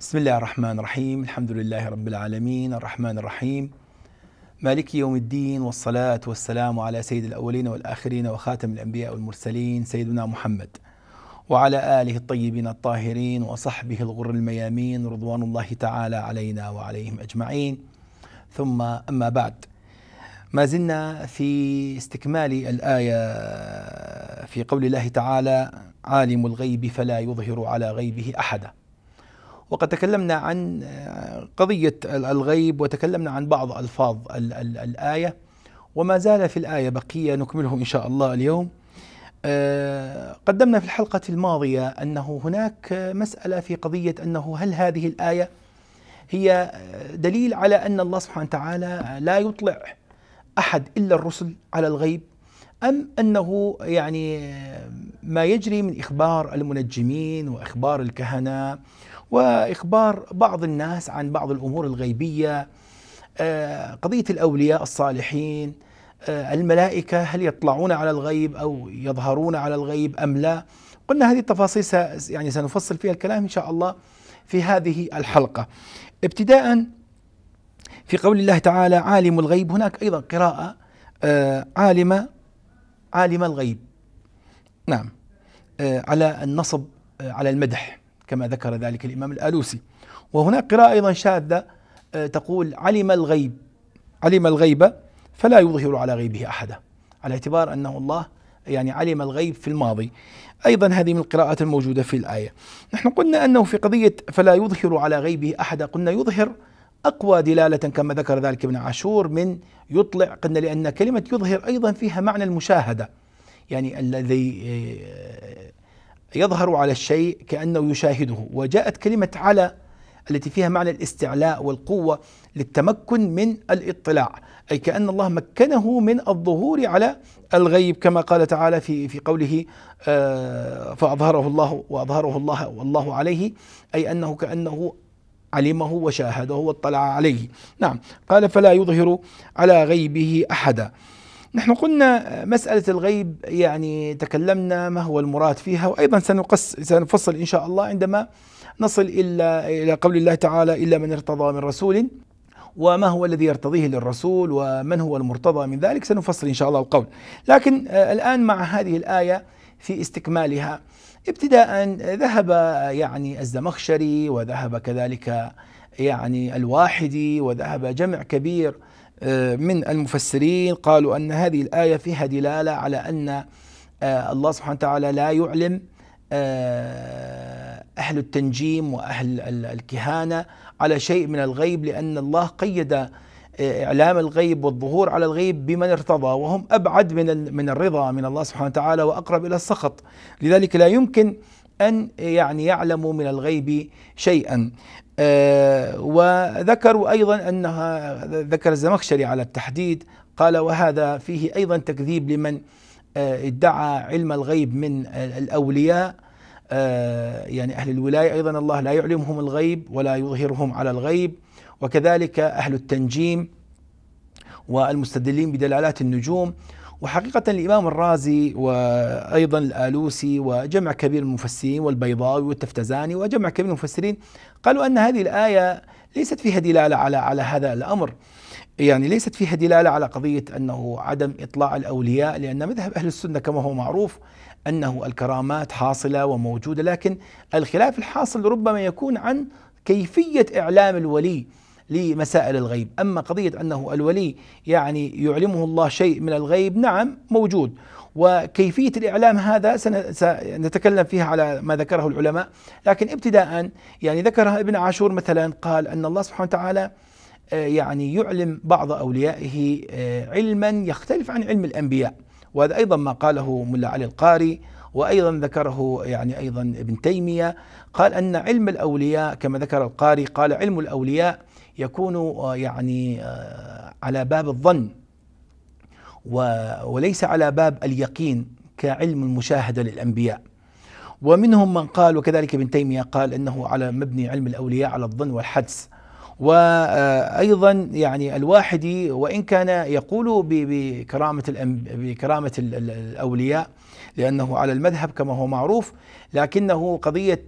بسم الله الرحمن الرحيم الحمد لله رب العالمين الرحمن الرحيم مالك يوم الدين والصلاة والسلام على سيد الأولين والآخرين وخاتم الأنبياء والمرسلين سيدنا محمد وعلى آله الطيبين الطاهرين وصحبه الغر الميامين رضوان الله تعالى علينا وعليهم أجمعين ثم أما بعد ما زلنا في استكمال الآية في قول الله تعالى عالم الغيب فلا يظهر على غيبه أحدا وقد تكلمنا عن قضية الغيب وتكلمنا عن بعض ألفاظ الآية وما زال في الآية بقية نكمله إن شاء الله اليوم آه، قدمنا في الحلقة الماضية أنه هناك مسألة في قضية أنه هل هذه الآية هي دليل على أن الله سبحانه وتعالى لا يطلع احد الا الرسل على الغيب ام انه يعني ما يجري من اخبار المنجمين واخبار الكهنه واخبار بعض الناس عن بعض الامور الغيبيه آه، قضيه الاولياء الصالحين آه، الملائكه هل يطلعون على الغيب او يظهرون على الغيب ام لا قلنا هذه التفاصيل يعني سنفصل فيها الكلام ان شاء الله في هذه الحلقه ابتداء في قول الله تعالى عالم الغيب هناك أيضا قراءة آه، عالم عالم الغيب نعم آه، على النصب آه، على المدح كما ذكر ذلك الإمام الآلوسي وهناك قراءة أيضا شاذة تقول علم الغيب علم الغيب فلا يظهر على غيبه أحدا على اعتبار أنه الله يعني علم الغيب في الماضي أيضا هذه من القراءات الموجودة في الآية نحن قلنا أنه في قضية فلا يظهر على غيبه أحدا قلنا يظهر أقوى دلالة كما ذكر ذلك ابن عاشور من يطلع قلنا لأن كلمة يظهر أيضا فيها معنى المشاهدة يعني الذي آه، يظهر على الشيء كأنه يشاهده وجاءت كلمة على التي فيها معنى الاستعلاء والقوة للتمكن من الاطلاع أي كأن الله مكنه من الظهور على الغيب كما قال تعالى في في قوله آه، فأظهره الله وأظهره الله والله عليه أي أنه كأنه علمه وشاهده واطلع عليه نعم قال فلا يظهر على غيبه أحدا نحن قلنا مسألة الغيب يعني تكلمنا ما هو المراد فيها وأيضا سنقص سنفصل إن شاء الله عندما نصل إلى, إلى قول الله تعالى إلا من ارتضى من رسول وما هو الذي يرتضيه للرسول ومن هو المرتضى من ذلك سنفصل إن شاء الله القول لكن آه، الآن مع هذه الآية في استكمالها ابتداء ذهب يعني الزمخشري وذهب كذلك يعني الواحدي وذهب جمع كبير آه، من المفسرين قالوا ان هذه الايه فيها دلاله على ان آه، الله سبحانه وتعالى لا يعلم آه، اهل التنجيم واهل الكهانه على شيء من الغيب لان الله قيد إعلام الغيب والظهور على الغيب بمن ارتضى وهم أبعد من من الرضا من الله سبحانه وتعالى وأقرب إلى السخط لذلك لا يمكن أن يعني يعلموا من الغيب شيئا آه، وذكروا أيضا أنها ذكر الزمخشري على التحديد قال وهذا فيه أيضا تكذيب لمن آه، ادعى علم الغيب من الأولياء آه، يعني أهل الولاية أيضا الله لا يعلمهم الغيب ولا يظهرهم على الغيب وكذلك أهل التنجيم والمستدلين بدلالات النجوم وحقيقة الإمام الرازي وأيضا الآلوسي وجمع كبير من المفسرين والبيضاوي والتفتزاني وجمع كبير من المفسرين قالوا أن هذه الآية ليست فيها دلالة على على هذا الأمر يعني ليست فيها دلالة على قضية أنه عدم إطلاع الأولياء لأن مذهب أهل السنة كما هو معروف أنه الكرامات حاصلة وموجودة لكن الخلاف الحاصل ربما يكون عن كيفية إعلام الولي لمسائل الغيب أما قضية أنه الولي يعني يعلمه الله شيء من الغيب نعم موجود وكيفية الإعلام هذا سنتكلم فيها على ما ذكره العلماء لكن ابتداء يعني ذكرها ابن عاشور مثلا قال أن الله سبحانه وتعالى آه، يعني يعلم بعض أوليائه آه، علما يختلف عن علم الأنبياء وهذا أيضا ما قاله ملا علي القاري وأيضا ذكره يعني أيضا ابن تيمية قال أن علم الأولياء كما ذكر القاري قال علم الأولياء يكون آه، يعني آه، على باب الظن وليس على باب اليقين كعلم المشاهدة للأنبياء ومنهم من قال وكذلك ابن تيمية قال أنه على مبني علم الأولياء على الظن والحدس وايضا آه، يعني الواحدي وان كان يقول بكرامه بكرامه الاولياء لانه على المذهب كما هو معروف لكنه قضيه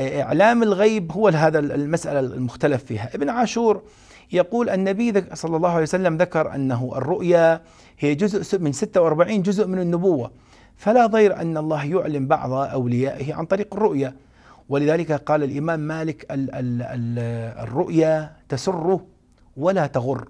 إعلام الغيب هو هذا المسألة المختلف فيها ابن عاشور يقول النبي صلى الله عليه وسلم ذكر أنه الرؤيا هي جزء من 46 جزء من النبوة فلا ضير أن الله يعلم بعض أوليائه عن طريق الرؤيا ولذلك قال الإمام مالك الرؤيا تسره ولا تغر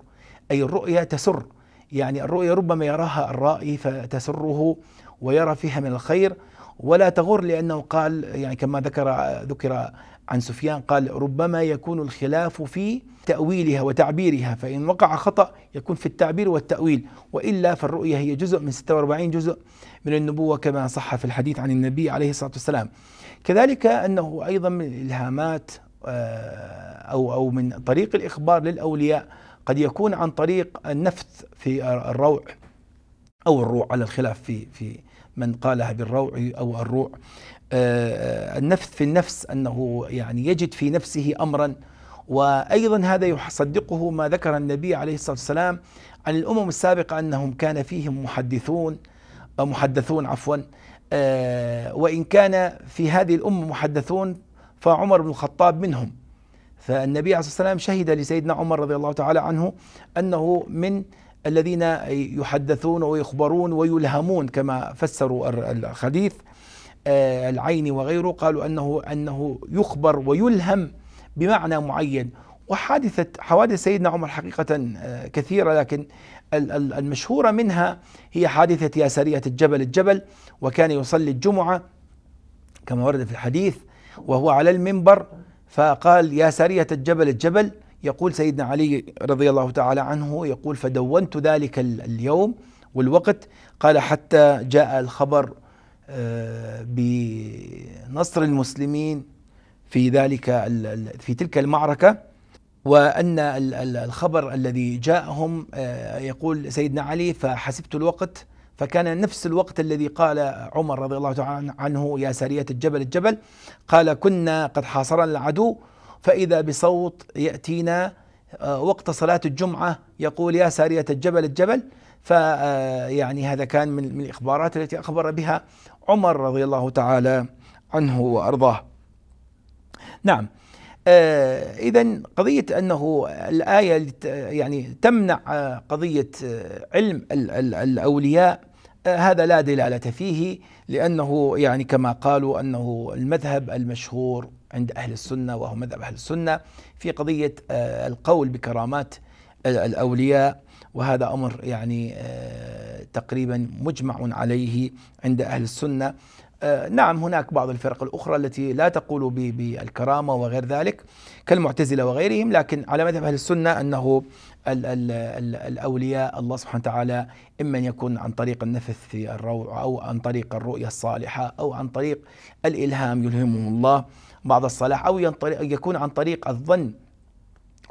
أي الرؤيا تسر يعني الرؤيا ربما يراها الرائي فتسره ويرى فيها من الخير ولا تغر لأنه قال يعني كما ذكر ذكر عن سفيان قال ربما يكون الخلاف في تأويلها وتعبيرها فإن وقع خطأ يكون في التعبير والتأويل وإلا فالرؤية هي جزء من 46 جزء من النبوة كما صح في الحديث عن النبي عليه الصلاة والسلام كذلك أنه أيضا من الإلهامات آه، أو أو من طريق الإخبار للأولياء قد يكون عن طريق النفث في الروع أو الروع على الخلاف في في من قالها بالروع أو الروع آه، آه، النفس في النفس أنه يعني يجد في نفسه أمرا وأيضا هذا يصدقه ما ذكر النبي عليه الصلاة والسلام عن الأمم السابقة أنهم كان فيهم محدثون محدثون عفوا آه، وإن كان في هذه الأمة محدثون فعمر بن الخطاب منهم فالنبي عليه الصلاة والسلام شهد لسيدنا عمر رضي الله تعالى عنه أنه من الذين يحدثون ويخبرون ويلهمون كما فسروا الحديث آه، العين وغيره قالوا انه انه يخبر ويلهم بمعنى معين وحادثة حوادث سيدنا عمر حقيقة آه، كثيرة لكن المشهورة منها هي حادثة ياسرية الجبل الجبل وكان يصلي الجمعة كما ورد في الحديث وهو على المنبر فقال ياسريه الجبل الجبل يقول سيدنا علي رضي الله تعالى عنه يقول فدونت ذلك اليوم والوقت قال حتى جاء الخبر آه، بنصر المسلمين في ذلك في تلك المعركه وان الخبر الذي جاءهم آه، يقول سيدنا علي فحسبت الوقت فكان نفس الوقت الذي قال عمر رضي الله تعالى عنه يا سارية الجبل الجبل قال كنا قد حاصرنا العدو فإذا بصوت يأتينا آه، وقت صلاة الجمعة يقول يا سارية الجبل الجبل فيعني آه، هذا كان من الإخبارات التي أخبر بها عمر رضي الله تعالى عنه وأرضاه نعم آه، إذا قضية أنه الآية يعني تمنع قضية علم الأولياء هذا لا دلالة فيه لأنه يعني كما قالوا أنه المذهب المشهور عند أهل السنة وهو مذهب أهل السنة في قضية آه، القول بكرامات الأولياء وهذا أمر يعني آه، تقريبا مجمع عليه عند أهل السنة آه، نعم هناك بعض الفرق الأخرى التي لا تقول بالكرامة وغير ذلك كالمعتزلة وغيرهم لكن على مذهب أهل السنة أنه الـ الـ الـ الأولياء الله سبحانه وتعالى إما أن يكون عن طريق النفث في الروع أو عن طريق الرؤية الصالحة أو عن طريق الإلهام يلهمهم الله بعض الصلاح أو يكون عن طريق الظن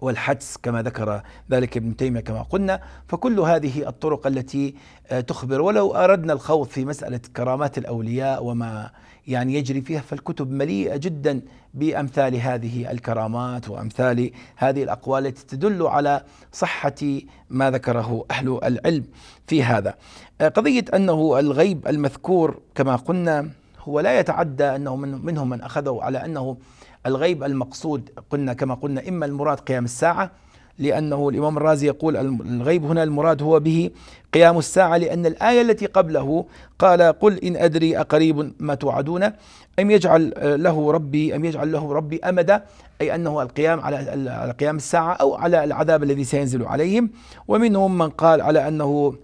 والحدس كما ذكر ذلك ابن تيمية كما قلنا فكل هذه الطرق التي آه، تخبر ولو أردنا الخوض في مسألة كرامات الأولياء وما يعني يجري فيها فالكتب مليئة جدا بأمثال هذه الكرامات وأمثال هذه الأقوال التي تدل على صحة ما ذكره أهل العلم في هذا آه، قضية أنه الغيب المذكور كما قلنا هو لا يتعدى أنه من منهم من أخذه على أنه الغيب المقصود قلنا كما قلنا إما المراد قيام الساعة لأنه الإمام الرازي يقول الغيب هنا المراد هو به قيام الساعة لأن الآية التي قبله قال قل إن أدري أقريب ما توعدون أم يجعل له ربي أم يجعل له ربي أمدا أي أنه القيام على قيام الساعة أو على العذاب الذي سينزل عليهم ومنهم من قال على أنه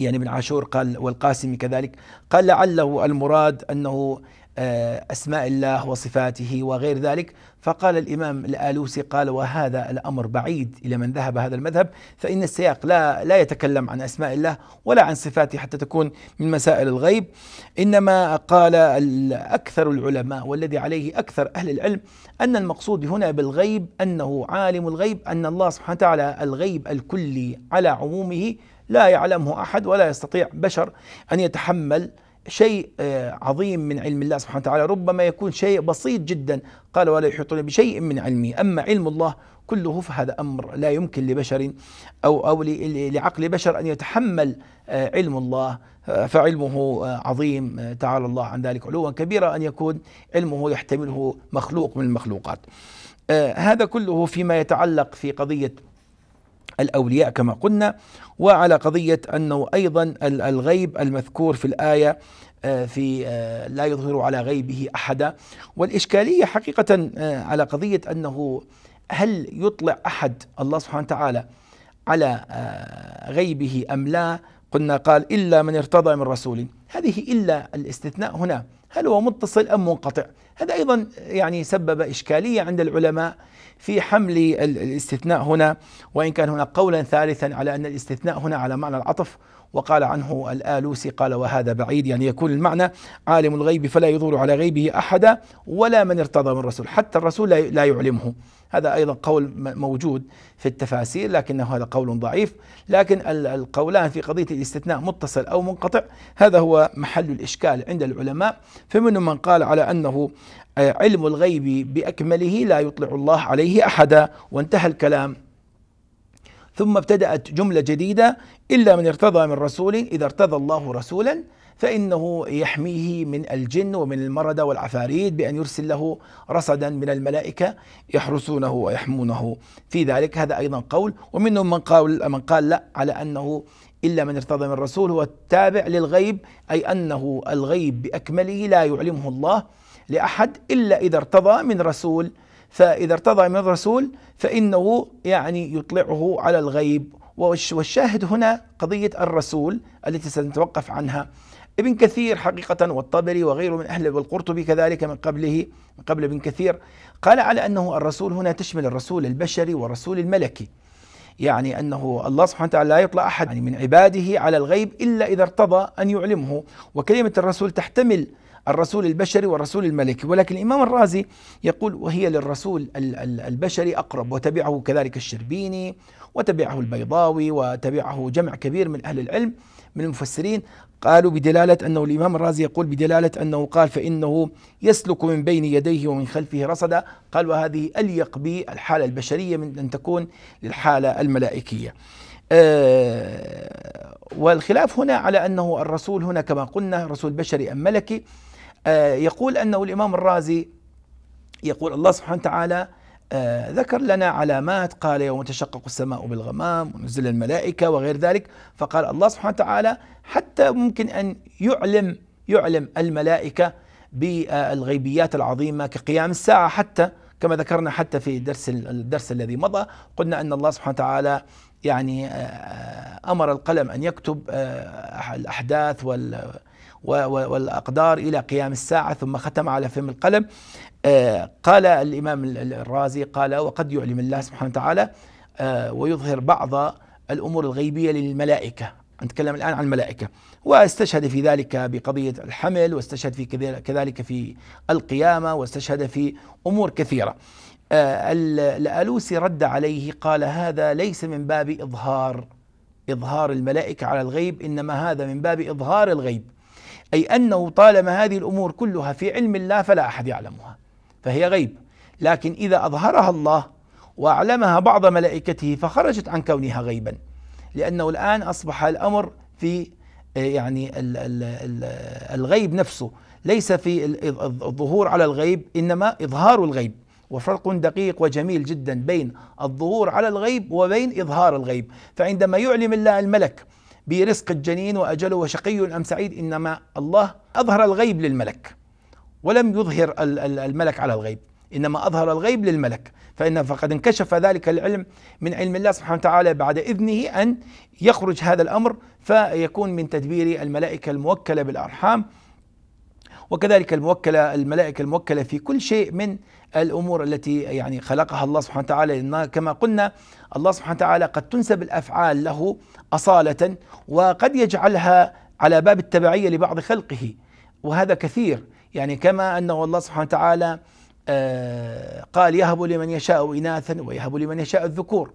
يعني ابن عاشور قال والقاسم كذلك قال لعله المراد أنه آه، أسماء الله وصفاته وغير ذلك فقال الإمام الآلوسي قال وهذا الأمر بعيد إلى من ذهب هذا المذهب فإن السياق لا, لا يتكلم عن أسماء الله ولا عن صفاته حتى تكون من مسائل الغيب إنما قال أكثر العلماء والذي عليه أكثر أهل العلم أن المقصود هنا بالغيب أنه عالم الغيب أن الله سبحانه وتعالى الغيب الكلي على عمومه لا يعلمه أحد ولا يستطيع بشر أن يتحمل شيء آه، عظيم من علم الله سبحانه وتعالى ربما يكون شيء بسيط جدا قال ولا يحيطون بشيء من علمه أما علم الله كله فهذا أمر لا يمكن لبشر أو أو لعقل بشر أن يتحمل آه، علم الله آه، فعلمه عظيم تعالى الله عن ذلك علوا كبيرا أن يكون علمه يحتمله مخلوق من المخلوقات هذا كله فيما يتعلق في قضية الأولياء كما قلنا وعلى قضية أنه أيضا الغيب المذكور في الآية آه، في آه، لا يظهر على غيبه أحدا والإشكالية حقيقة آه، على قضية أنه هل يطلع أحد الله سبحانه وتعالى على غيبه أم لا قلنا قال إلا من ارتضى من رسول هذه إلا الاستثناء هنا هل هو متصل أم منقطع هذا أيضا يعني سبب إشكالية عند العلماء في حمل الاستثناء هنا وإن كان هناك قولا ثالثا على أن الاستثناء هنا على معنى العطف وقال عنه الآلوسي قال وهذا بعيد يعني يكون المعنى عالم الغيب فلا يظهر على غيبه أحدا ولا من ارتضى من الرسول حتى الرسول لا يعلمه هذا أيضا قول موجود في التفاسير لكنه هذا قول ضعيف لكن القولان في قضية الاستثناء متصل أو منقطع هذا هو محل الإشكال عند العلماء فمنهم من قال على أنه آه، علم الغيب بأكمله لا يطلع الله عليه أحدا وانتهى الكلام ثم ابتدأت جملة جديدة إلا من ارتضى من رسول إذا ارتضى الله رسولا فإنه يحميه من الجن ومن المردة والعفاريت بأن يرسل له رصدا من الملائكة يحرسونه ويحمونه في ذلك هذا أيضا قول ومنهم من قال من قال لا على أنه إلا من ارتضى من رسول هو التابع للغيب أي أنه الغيب بأكمله لا يعلمه الله لأحد إلا إذا ارتضى من رسول فإذا ارتضى من الرسول فإنه يعني يطلعه على الغيب والشاهد هنا قضية الرسول التي سنتوقف عنها ابن كثير حقيقة والطبري وغيره من أهل القرطبي كذلك من قبله من قبل ابن كثير قال على أنه الرسول هنا تشمل الرسول البشري والرسول الملكي يعني أنه الله سبحانه وتعالى لا يطلع أحد يعني من عباده على الغيب إلا إذا ارتضى أن يعلمه وكلمة الرسول تحتمل الرسول البشري والرسول الملكي ولكن الإمام الرازي يقول وهي للرسول البشري أقرب وتبعه كذلك الشربيني وتبعه البيضاوي وتبعه جمع كبير من أهل العلم من المفسرين قالوا بدلالة أنه الإمام الرازي يقول بدلالة أنه قال فإنه يسلك من بين يديه ومن خلفه رصدا قال وهذه أليق بالحالة البشرية من أن تكون للحالة الملائكية آه والخلاف هنا على أنه الرسول هنا كما قلنا رسول بشري أم ملكي آه، يقول أنه الإمام الرازي يقول الله سبحانه وتعالى آه، ذكر لنا علامات قال يوم تشقق السماء بالغمام ونزل الملائكة وغير ذلك فقال الله سبحانه وتعالى حتى ممكن أن يعلم يعلم الملائكة بالغيبيات العظيمة كقيام الساعة حتى كما ذكرنا حتى في درس الدرس الذي مضى قلنا أن الله سبحانه وتعالى يعني آه، أمر القلم أن يكتب الأحداث وال والأقدار إلى قيام الساعة ثم ختم على فم القلم آه، قال الإمام الرازي قال وقد يعلم الله سبحانه وتعالى آه، ويظهر بعض الأمور الغيبية للملائكة نتكلم الآن عن الملائكة واستشهد في ذلك بقضية الحمل واستشهد في كذلك في القيامة واستشهد في أمور كثيرة آه، الألوسي رد عليه قال هذا ليس من باب إظهار إظهار الملائكة على الغيب إنما هذا من باب إظهار الغيب أي أنه طالما هذه الأمور كلها في علم الله فلا أحد يعلمها فهي غيب لكن إذا أظهرها الله وأعلمها بعض ملائكته فخرجت عن كونها غيبا لأنه الآن أصبح الأمر في آه، يعني الغيب نفسه ليس في الظهور على الغيب إنما إظهار الغيب وفرق دقيق وجميل جدا بين الظهور على الغيب وبين إظهار الغيب فعندما يعلم الله الملك برزق الجنين وأجله وشقي أم سعيد إنما الله أظهر الغيب للملك ولم يظهر الملك على الغيب إنما أظهر الغيب للملك فإن فقد انكشف ذلك العلم من علم الله سبحانه وتعالى بعد إذنه أن يخرج هذا الأمر فيكون من تدبير الملائكة الموكلة بالأرحام وكذلك الموكلة الملائكة الموكلة في كل شيء من الأمور التي يعني خلقها الله سبحانه وتعالى لنا كما قلنا الله سبحانه وتعالى قد تنسب الأفعال له أصالة وقد يجعلها على باب التبعية لبعض خلقه وهذا كثير يعني كما أنه الله سبحانه وتعالى آه، قال يهب لمن يشاء إناثا ويهب لمن يشاء الذكور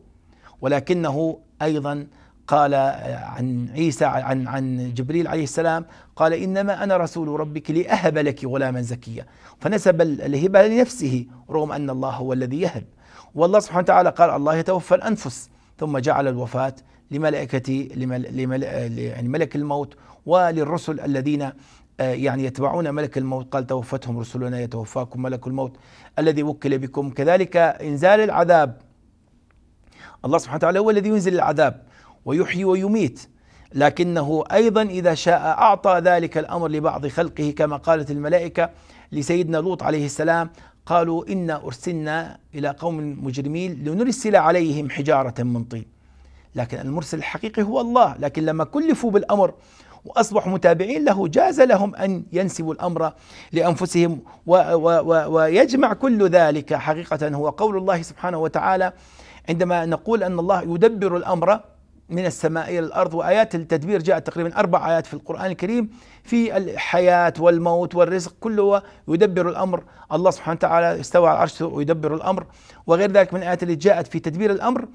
ولكنه أيضا قال عن عيسى عن عن جبريل عليه السلام قال انما انا رسول ربك لاهب لك غلاما زكيا فنسب الهبه لنفسه رغم ان الله هو الذي يهب والله سبحانه وتعالى قال الله يتوفى الانفس ثم جعل الوفاه لملائكة يعني ملك الموت وللرسل الذين آه، يعني يتبعون ملك الموت قال توفتهم رسلنا يتوفاكم ملك الموت الذي وكل بكم كذلك انزال العذاب الله سبحانه وتعالى هو الذي ينزل العذاب ويحيي ويميت لكنه ايضا اذا شاء اعطى ذلك الامر لبعض خلقه كما قالت الملائكه لسيدنا لوط عليه السلام قالوا انا ارسلنا الى قوم مجرمين لنرسل عليهم حجاره من طين لكن المرسل الحقيقي هو الله لكن لما كلفوا بالامر واصبحوا متابعين له جاز لهم ان ينسبوا الامر لانفسهم و و و ويجمع كل ذلك حقيقه هو قول الله سبحانه وتعالى عندما نقول ان الله يدبر الامر من السماء إلى الأرض وآيات التدبير جاءت تقريبا أربع آيات في القرآن الكريم في الحياة والموت والرزق كله يدبر الأمر الله سبحانه وتعالى استوى على العرش ويدبر الأمر وغير ذلك من الآيات التي جاءت في تدبير الأمر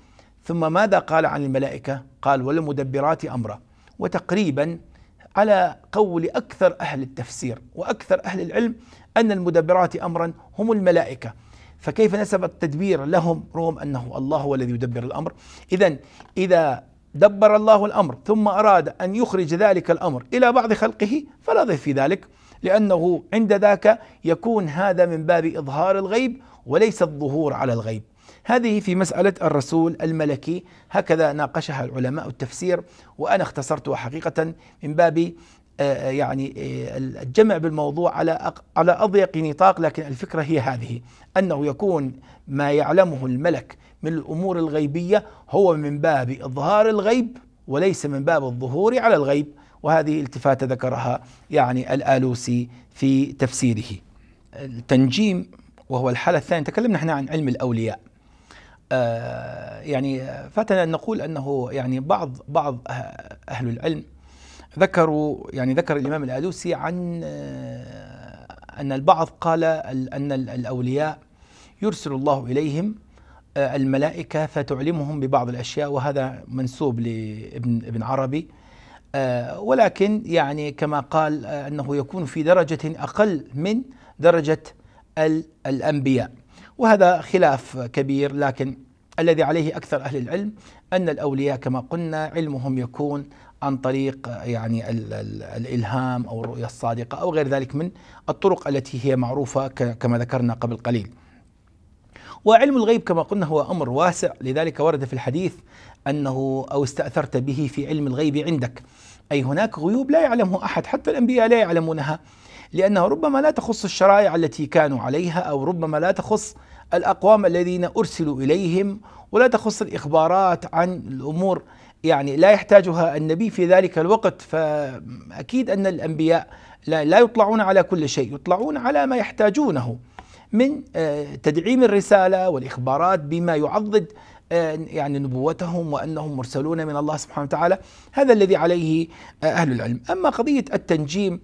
ثم ماذا قال عن الملائكة قال ولمدبرات أمرا وتقريبا على قول أكثر أهل التفسير وأكثر أهل العلم أن المدبرات أمرا هم الملائكة فكيف نسب التدبير لهم رغم أنه الله هو الذي يدبر الأمر إذا إذا دبر الله الامر ثم اراد ان يخرج ذلك الامر الى بعض خلقه فلا ضيف في ذلك لانه عند ذاك يكون هذا من باب اظهار الغيب وليس الظهور على الغيب. هذه في مساله الرسول الملكي هكذا ناقشها العلماء التفسير وانا اختصرتها حقيقه من باب آه، آه، يعني آه، الجمع بالموضوع على على اضيق نطاق لكن الفكره هي هذه انه يكون ما يعلمه الملك من الأمور الغيبية هو من باب إظهار الغيب وليس من باب الظهور على الغيب وهذه التفاتة ذكرها يعني الآلوسي في تفسيره التنجيم وهو الحالة الثانية تكلمنا احنا عن علم الأولياء آه يعني فاتنا أن نقول أنه يعني بعض بعض أه-، أهل العلم ذكروا يعني ذكر الإمام الآلوسي عن آه أن البعض قال أن الأولياء يرسل الله إليهم الملائكة فتعلمهم ببعض الأشياء وهذا منسوب لابن ابن عربي آه، ولكن يعني كما قال آه، أنه يكون في درجة أقل من درجة الأنبياء وهذا خلاف كبير لكن الذي عليه أكثر أهل العلم أن الأولياء كما قلنا علمهم يكون عن طريق آه، يعني الإلهام أو الرؤية الصادقة أو غير ذلك من الطرق التي هي معروفة كما ذكرنا قبل قليل وعلم الغيب كما قلنا هو امر واسع لذلك ورد في الحديث انه او استاثرت به في علم الغيب عندك اي هناك غيوب لا يعلمه احد حتى الانبياء لا يعلمونها لانها ربما لا تخص الشرائع التي كانوا عليها او ربما لا تخص الاقوام الذين ارسلوا اليهم ولا تخص الاخبارات عن الامور يعني لا يحتاجها النبي في ذلك الوقت فاكيد ان الانبياء لا, لا يطلعون على كل شيء يطلعون على ما يحتاجونه من آه، تدعيم الرسالة والإخبارات بما يعضد آه، يعني نبوتهم وأنهم مرسلون من الله سبحانه وتعالى هذا الذي عليه آه، أهل العلم أما قضية التنجيم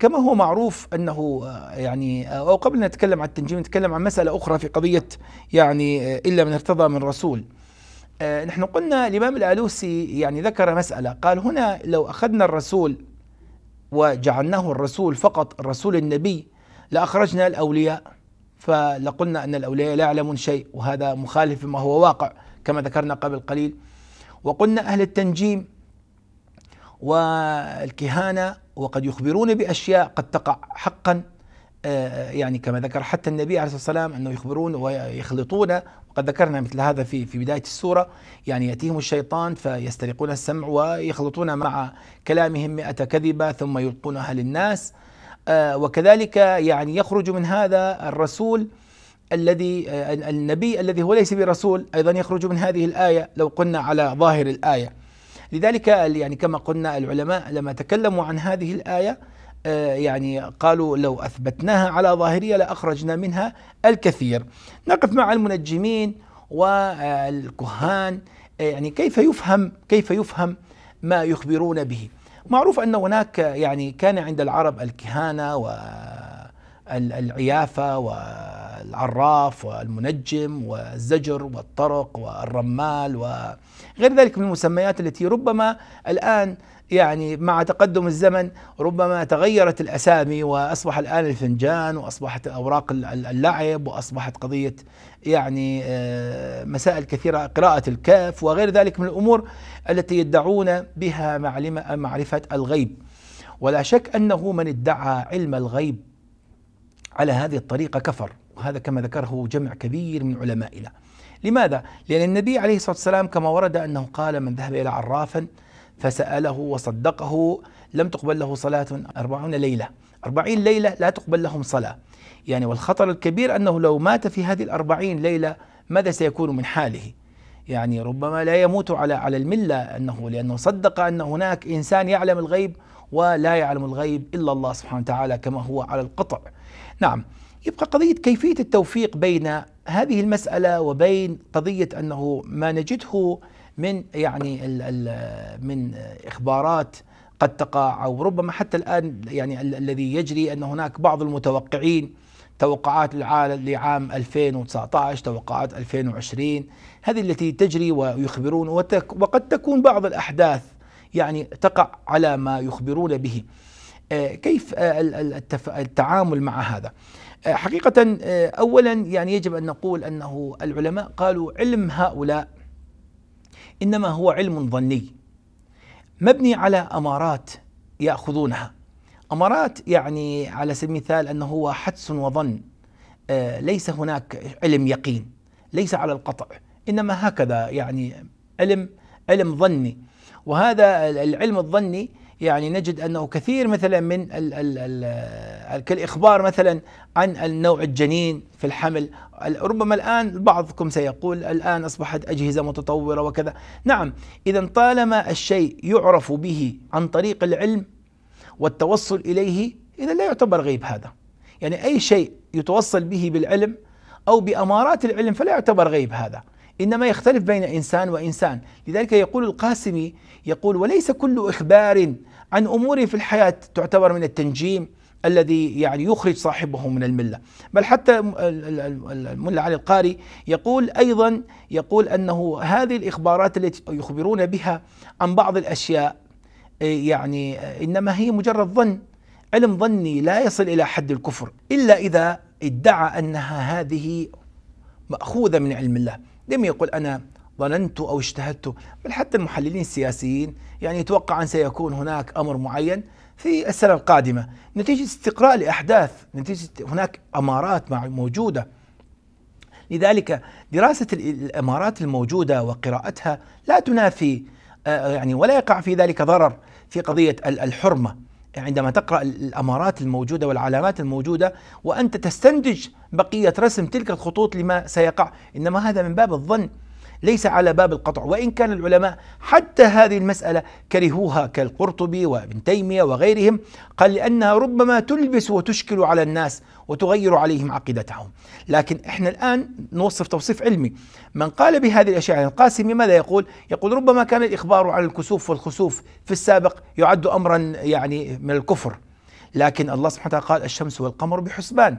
كما هو معروف انه يعني او قبل ان نتكلم عن التنجيم نتكلم عن مساله اخرى في قضيه يعني الا من ارتضى من رسول. نحن قلنا الامام الالوسي يعني ذكر مساله قال هنا لو اخذنا الرسول وجعلناه الرسول فقط الرسول النبي لأخرجنا الأولياء فلقلنا أن الأولياء لا يعلمون شيء وهذا مخالف ما هو واقع كما ذكرنا قبل قليل وقلنا أهل التنجيم والكهانة وقد يخبرون بأشياء قد تقع حقا آه، يعني كما ذكر حتى النبي عليه الصلاه والسلام انه يخبرون ويخلطون وقد ذكرنا مثل هذا في في بدايه السوره يعني ياتيهم الشيطان فيسترقون السمع ويخلطون مع كلامهم مئة كذبه ثم يلقونها للناس آه، وكذلك يعني يخرج من هذا الرسول الذي آه، النبي الذي هو ليس برسول ايضا يخرج من هذه الايه لو قلنا على ظاهر الايه لذلك يعني كما قلنا العلماء لما تكلموا عن هذه الايه آه، يعني قالوا لو اثبتناها على ظاهريه لاخرجنا منها الكثير نقف مع المنجمين والكهان يعني كيف يفهم كيف يفهم ما يخبرون به معروف أن هناك يعني كان عند العرب الكهانة والعيافة والعراف والمنجم والزجر والطرق والرمال وغير ذلك من المسميات التي ربما الآن يعني مع تقدم الزمن ربما تغيرت الاسامي واصبح الان الفنجان واصبحت اوراق اللعب واصبحت قضيه يعني آه، مسائل كثيرة قراءة الكاف وغير ذلك من الأمور التي يدعون بها معرفة الغيب ولا شك أنه من ادعى علم الغيب على هذه الطريقة كفر وهذا كما ذكره جمع كبير من علمائنا لماذا؟ لأن النبي عليه الصلاة والسلام كما ورد أنه قال من ذهب إلى عرافا فسأله وصدقه لم تقبل له صلاة أربعون ليلة أربعين ليلة لا تقبل لهم صلاة يعني والخطر الكبير أنه لو مات في هذه الأربعين ليلة ماذا سيكون من حاله يعني ربما لا يموت على على الملة أنه لأنه صدق أن هناك إنسان يعلم الغيب ولا يعلم الغيب إلا الله سبحانه وتعالى كما هو على القطع نعم يبقى قضية كيفية التوفيق بين هذه المسألة وبين قضية أنه ما نجده من يعني الـ الـ من إخبارات قد تقع أو ربما حتى الآن يعني الذي يجري أن هناك بعض المتوقعين توقعات العالم لعام 2019 توقعات 2020 هذه التي تجري ويخبرون وتك وقد تكون بعض الأحداث يعني تقع على ما يخبرون به آه، كيف آه، التعامل مع هذا آه، حقيقة أولا يعني يجب أن نقول أنه العلماء قالوا علم هؤلاء إنما هو علم ظني مبني على أمارات يأخذونها أمارات يعني على سبيل المثال أنه هو حدس وظن آه، ليس هناك علم يقين ليس على القطع إنما هكذا يعني علم علم ظني وهذا العلم الظني يعني نجد انه كثير مثلا من ال ال ال كالاخبار مثلا عن النوع الجنين في الحمل ربما الان بعضكم سيقول الان اصبحت اجهزه متطوره وكذا نعم اذا طالما الشيء يعرف به عن طريق العلم والتوصل إليه إذا لا يعتبر غيب هذا يعني أي شيء يتوصل به بالعلم أو بأمارات العلم فلا يعتبر غيب هذا إنما يختلف بين إنسان وإنسان لذلك يقول القاسمي يقول وليس كل إخبار عن أمور في الحياة تعتبر من التنجيم الذي يعني يخرج صاحبه من الملة بل حتى الملا علي القاري يقول أيضا يقول أنه هذه الإخبارات التي يخبرون بها عن بعض الأشياء إيه، يعني انما هي مجرد ظن علم ظني لا يصل الى حد الكفر الا اذا ادعى انها هذه ماخوذه من علم الله لم يقل انا ظننت او اجتهدت بل حتى المحللين السياسيين يعني يتوقع ان سيكون هناك امر معين في السنه القادمه نتيجه استقراء لاحداث نتيجه هناك امارات موجوده لذلك دراسه الامارات الموجوده وقراءتها لا تنافي آه، يعني ولا يقع في ذلك ضرر في قضية الحرمة عندما تقرأ الأمارات الموجودة والعلامات الموجودة وأنت تستنتج بقية رسم تلك الخطوط لما سيقع إنما هذا من باب الظن ليس على باب القطع وإن كان العلماء حتى هذه المسألة كرهوها كالقرطبي وابن تيمية وغيرهم قال لأنها ربما تلبس وتشكل على الناس وتغير عليهم عقيدتهم لكن إحنا الآن نوصف توصيف علمي من قال بهذه الأشياء يعني القاسمي ماذا يقول؟ يقول ربما كان الإخبار عن الكسوف والخسوف في السابق يعد أمرا يعني من الكفر لكن الله سبحانه وتعالى قال الشمس والقمر بحسبان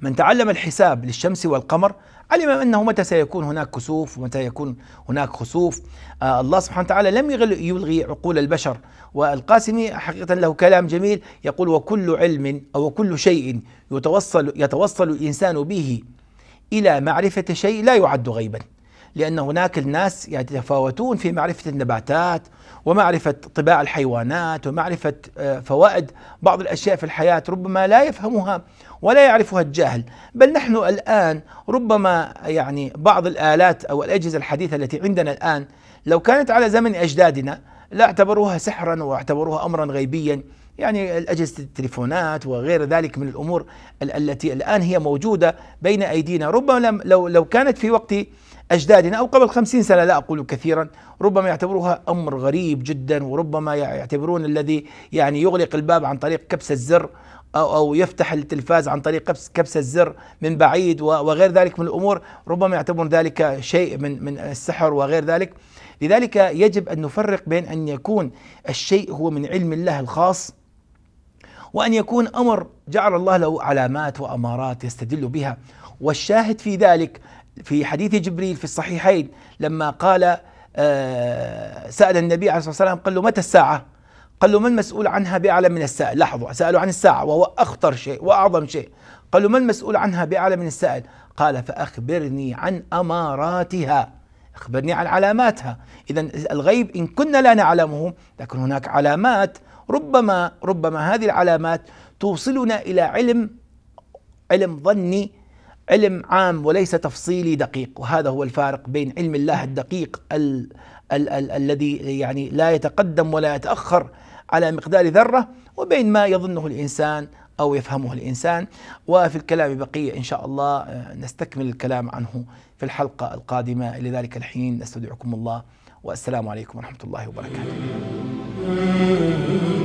من تعلم الحساب للشمس والقمر علم انه متى سيكون هناك كسوف ومتى يكون هناك خسوف آه الله سبحانه وتعالى لم يلغي عقول البشر والقاسمي حقيقه له كلام جميل يقول وكل علم او كل شيء يتوصل يتوصل الانسان به الى معرفه شيء لا يعد غيبا لأن هناك الناس يتفاوتون في معرفة النباتات ومعرفة طباع الحيوانات ومعرفة آه، فوائد بعض الأشياء في الحياة ربما لا يفهمها ولا يعرفها الجاهل بل نحن الآن ربما يعني بعض الآلات أو الأجهزة الحديثة التي عندنا الآن لو كانت على زمن أجدادنا لاعتبروها سحرا واعتبروها أمرا غيبيا يعني أجهزة التليفونات وغير ذلك من الأمور التي الآن هي موجودة بين أيدينا ربما لو, لو كانت في وقت أجدادنا أو قبل خمسين سنة لا أقول كثيرا ربما يعتبروها أمر غريب جدا وربما يعتبرون الذي يعني يغلق الباب عن طريق كبس الزر أو, أو يفتح التلفاز عن طريق كبس الزر من بعيد وغير ذلك من الأمور ربما يعتبرون ذلك شيء من, من السحر وغير ذلك لذلك يجب أن نفرق بين أن يكون الشيء هو من علم الله الخاص وأن يكون أمر جعل الله له علامات وأمارات يستدل بها والشاهد في ذلك في حديث جبريل في الصحيحين لما قال آه، سأل النبي عليه الصلاة والسلام قال له متى الساعة قال له ما المسؤول عنها بأعلى من السائل لاحظوا سألوا عن الساعة وهو أخطر شيء وأعظم شيء قال له ما المسؤول عنها بأعلى من السائل قال فأخبرني عن أماراتها أخبرني عن علاماتها إذا الغيب إن كنا لا نعلمه لكن هناك علامات ربما ربما هذه العلامات توصلنا إلى علم علم ظني علم عام وليس تفصيلي دقيق وهذا هو الفارق بين علم الله الدقيق ال- ال- الذي يعني لا يتقدم ولا يتأخر على مقدار ذرة وبين ما يظنه الإنسان أو يفهمه الإنسان وفي الكلام بقية إن شاء الله آه، نستكمل الكلام عنه في الحلقة القادمة إلى ذلك الحين نستودعكم الله والسلام عليكم ورحمة الله وبركاته